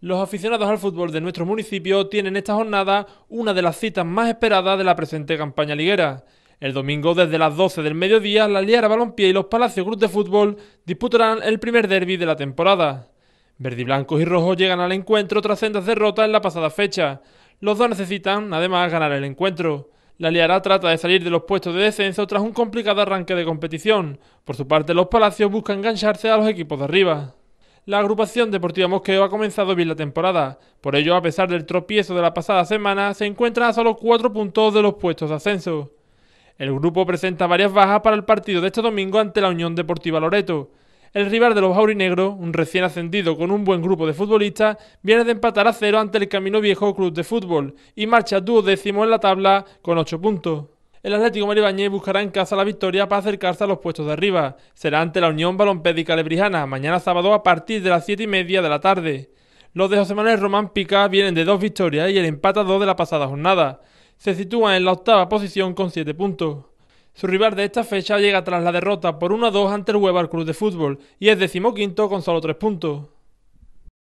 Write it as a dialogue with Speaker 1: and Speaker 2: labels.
Speaker 1: Los aficionados al fútbol de nuestro municipio tienen esta jornada una de las citas más esperadas de la presente campaña liguera. El domingo desde las 12 del mediodía, la Liara Balompié y los Palacios Cruz de Fútbol disputarán el primer derby de la temporada. Verdiblancos y rojos llegan al encuentro tras sendas derrotas en la pasada fecha. Los dos necesitan, además, ganar el encuentro. La Liara trata de salir de los puestos de descenso tras un complicado arranque de competición. Por su parte, los Palacios buscan engancharse a los equipos de arriba. La agrupación deportiva Mosqueo ha comenzado bien la temporada, por ello a pesar del tropiezo de la pasada semana se encuentra a solo cuatro puntos de los puestos de ascenso. El grupo presenta varias bajas para el partido de este domingo ante la Unión Deportiva Loreto. El rival de los aurinegros, un recién ascendido con un buen grupo de futbolistas, viene de empatar a cero ante el Camino Viejo Club de Fútbol y marcha duodécimo en la tabla con ocho puntos el Atlético Maribañé buscará en casa la victoria para acercarse a los puestos de arriba. Será ante la Unión Balompédica Lebrijana, mañana sábado a partir de las 7 y media de la tarde. Los de José Manuel Román Pica vienen de dos victorias y el empata dos de la pasada jornada. Se sitúan en la octava posición con 7 puntos. Su rival de esta fecha llega tras la derrota por 1-2 ante el Huevar Club de Fútbol y es decimoquinto con solo 3 puntos.